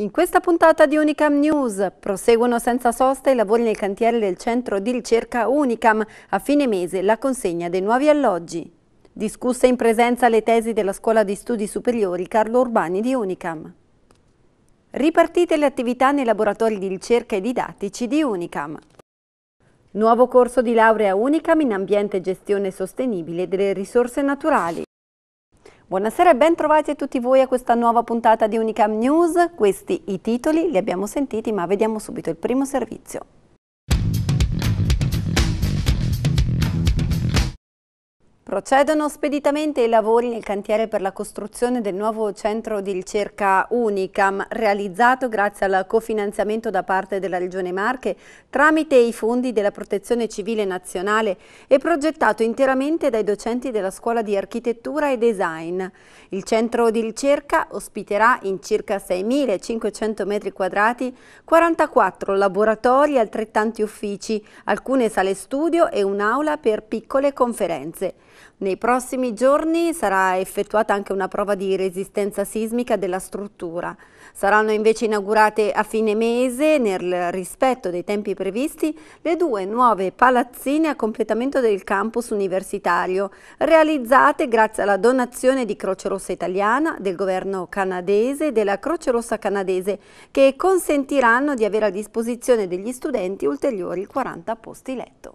In questa puntata di Unicam News proseguono senza sosta i lavori nel cantiere del centro di ricerca Unicam a fine mese la consegna dei nuovi alloggi. Discusse in presenza le tesi della Scuola di Studi Superiori Carlo Urbani di Unicam. Ripartite le attività nei laboratori di ricerca e didattici di Unicam. Nuovo corso di laurea Unicam in ambiente e gestione sostenibile delle risorse naturali. Buonasera e ben trovati a tutti voi a questa nuova puntata di Unicam News. Questi i titoli li abbiamo sentiti ma vediamo subito il primo servizio. Procedono speditamente i lavori nel cantiere per la costruzione del nuovo centro di ricerca Unicam, realizzato grazie al cofinanziamento da parte della Regione Marche tramite i fondi della Protezione Civile Nazionale e progettato interamente dai docenti della Scuola di Architettura e Design. Il centro di ricerca ospiterà in circa 6.500 metri quadrati 44 laboratori e altrettanti uffici, alcune sale studio e un'aula per piccole conferenze. Nei prossimi giorni sarà effettuata anche una prova di resistenza sismica della struttura. Saranno invece inaugurate a fine mese, nel rispetto dei tempi previsti, le due nuove palazzine a completamento del campus universitario, realizzate grazie alla donazione di Croce Rossa Italiana, del governo canadese e della Croce Rossa Canadese, che consentiranno di avere a disposizione degli studenti ulteriori 40 posti letto.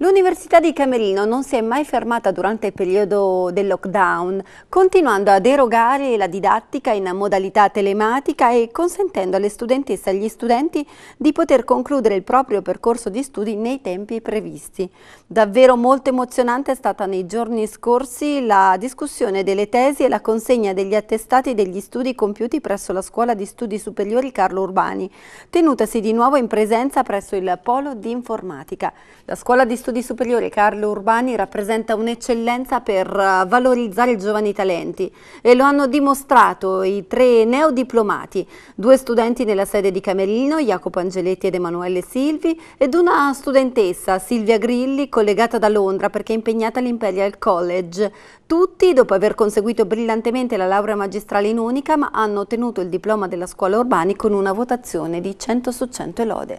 L'Università di Camerino non si è mai fermata durante il periodo del lockdown, continuando ad erogare la didattica in modalità telematica e consentendo alle studentesse e agli studenti di poter concludere il proprio percorso di studi nei tempi previsti. Davvero molto emozionante è stata nei giorni scorsi la discussione delle tesi e la consegna degli attestati degli studi compiuti presso la Scuola di Studi Superiori Carlo Urbani, tenutasi di nuovo in presenza presso il Polo di Informatica. La scuola di studi superiori Carlo Urbani rappresenta un'eccellenza per eh, valorizzare i giovani talenti e lo hanno dimostrato i tre neodiplomati, due studenti nella sede di Camerino, Jacopo Angeletti ed Emanuele Silvi, ed una studentessa, Silvia Grilli, collegata da Londra perché impegnata all'Imperial College. Tutti, dopo aver conseguito brillantemente la laurea magistrale in Unicam, hanno ottenuto il diploma della scuola Urbani con una votazione di 100 su 100 lode.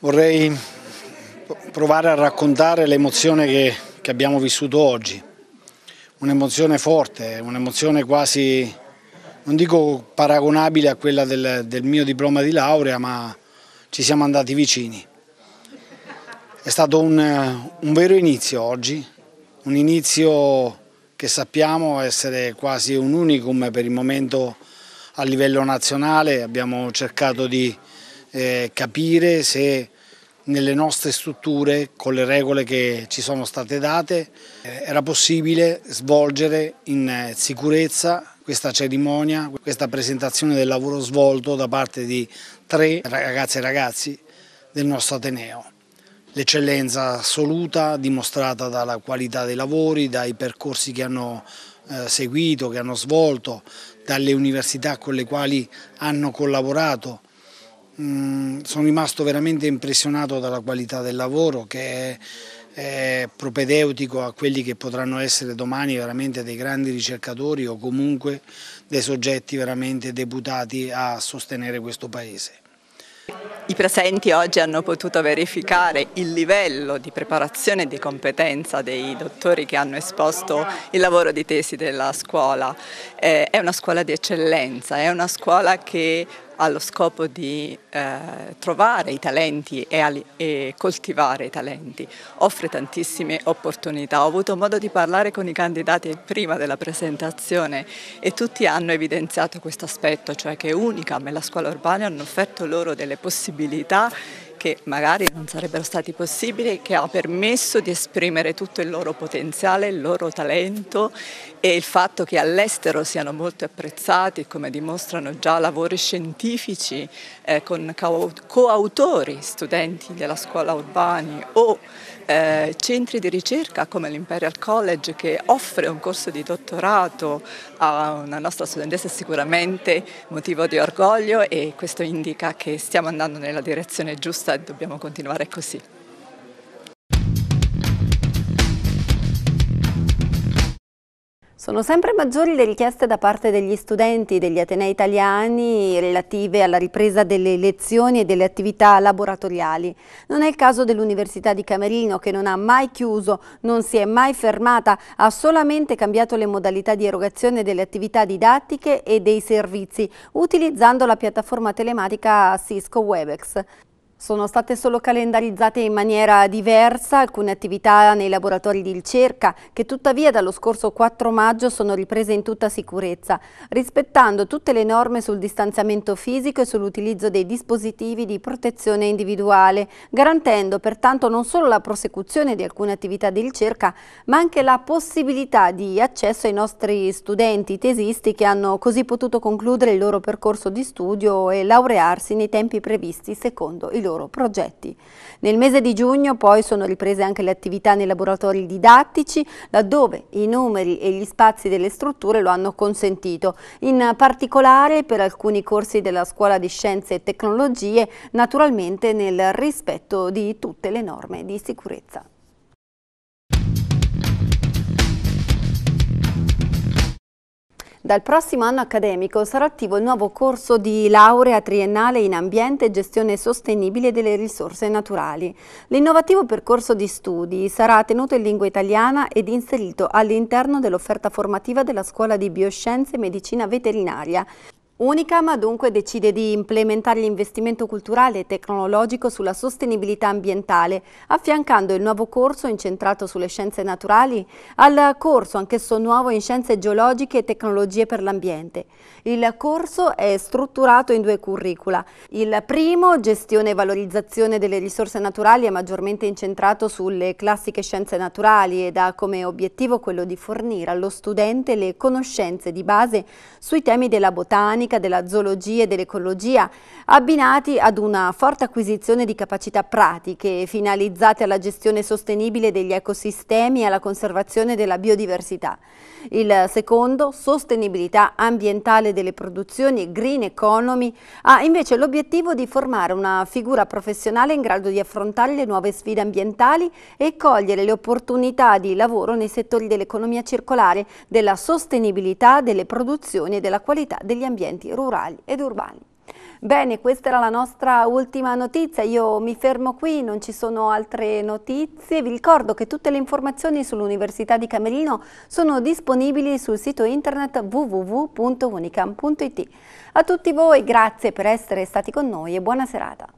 Vorrei provare a raccontare l'emozione che, che, abbiamo vissuto oggi. Un'emozione forte, un'emozione quasi, non dico paragonabile a quella del, del mio diploma di laurea, ma ci siamo andati vicini. È stato un, un vero inizio oggi, un inizio che sappiamo essere quasi un unicum per il momento a livello nazionale, abbiamo cercato di eh, capire se nelle nostre strutture con le regole che ci sono state date eh, era possibile svolgere in eh, sicurezza questa cerimonia, questa presentazione del lavoro svolto da parte di tre ragazze e ragazzi del nostro Ateneo. L'eccellenza assoluta dimostrata dalla qualità dei lavori, dai percorsi che hanno eh, seguito, che hanno svolto, dalle università con le quali hanno collaborato, Mm, sono rimasto veramente impressionato dalla qualità del lavoro che è, è propedeutico a quelli che potranno essere domani veramente dei grandi ricercatori o comunque dei soggetti veramente deputati a sostenere questo Paese. I presenti oggi hanno potuto verificare il livello di preparazione e di competenza dei dottori che hanno esposto il lavoro di tesi della scuola. Eh, è una scuola di eccellenza, è una scuola che allo scopo di eh, trovare i talenti e, e, coltivare i talenti. Offre tantissime opportunità. Ho avuto modo di parlare con i candidati prima della presentazione e tutti hanno evidenziato questo aspetto, cioè che Unicam e la scuola urbana hanno offerto loro delle possibilità che magari non sarebbero stati possibili, che ha permesso di esprimere tutto il loro potenziale, il loro talento e il fatto che all'estero siano molto apprezzati, come dimostrano già lavori scientifici eh, con coautori, studenti della scuola Urbani o eh, centri di ricerca come l'Imperial College che offre un corso di dottorato a una nostra studentessa è sicuramente motivo di orgoglio e questo indica che stiamo andando nella direzione giusta e dobbiamo continuare così. Sono sempre maggiori le richieste da parte degli studenti degli Atenei italiani relative alla ripresa delle lezioni e delle attività laboratoriali. Non è il caso dell'Università di Camerino che non ha mai chiuso, non si è mai fermata, ha solamente cambiato le modalità di erogazione delle attività didattiche e dei servizi utilizzando la piattaforma telematica Cisco Webex. Sono state solo calendarizzate in maniera diversa alcune attività nei laboratori di ricerca che tuttavia dallo scorso 4 maggio sono riprese in tutta sicurezza, rispettando tutte le norme sul distanziamento fisico e sull'utilizzo dei dispositivi di protezione individuale, garantendo pertanto non solo la prosecuzione di alcune attività di ricerca, ma anche la possibilità di accesso ai nostri studenti tesisti che hanno così potuto concludere il loro percorso di studio e laurearsi nei tempi previsti secondo il loro progetti. Nel mese di giugno poi sono riprese anche le attività nei laboratori didattici, laddove i numeri e gli spazi delle strutture lo hanno consentito, in particolare per alcuni corsi della Scuola di Scienze e Tecnologie, naturalmente nel rispetto di tutte le norme di sicurezza. Dal prossimo anno accademico sarà attivo il nuovo corso di laurea triennale in ambiente e gestione sostenibile delle risorse naturali. L'innovativo percorso di studi sarà tenuto in lingua italiana ed inserito all'interno dell'offerta formativa della Scuola di Bioscienze e Medicina Veterinaria. Unicam dunque decide di implementare l'investimento culturale e tecnologico sulla sostenibilità ambientale, affiancando il nuovo corso incentrato sulle scienze naturali al corso anch'esso nuovo in scienze geologiche e tecnologie per l'ambiente. Il corso è strutturato in due curricula. Il primo, gestione e valorizzazione delle risorse naturali, è maggiormente incentrato sulle classiche scienze naturali ed ha come obiettivo quello di fornire allo studente le conoscenze di base sui temi della botanica, botanica, della zoologia e dell'ecologia, abbinati ad una forte acquisizione di capacità pratiche finalizzate alla gestione sostenibile degli ecosistemi e alla conservazione della biodiversità. Il secondo, sostenibilità ambientale delle produzioni, green economy, ha invece l'obiettivo di formare una figura professionale in grado di affrontare le nuove sfide ambientali e cogliere le opportunità di lavoro nei settori dell'economia circolare, della sostenibilità delle produzioni e della qualità degli ambienti ambienti rurali ed urbani. Bene, questa era la nostra ultima notizia, io mi fermo qui, non ci sono altre notizie. Vi ricordo che tutte le informazioni sull'Università di Camerino sono disponibili sul sito internet www.unicam.it. A tutti voi grazie per essere stati con noi e buona serata.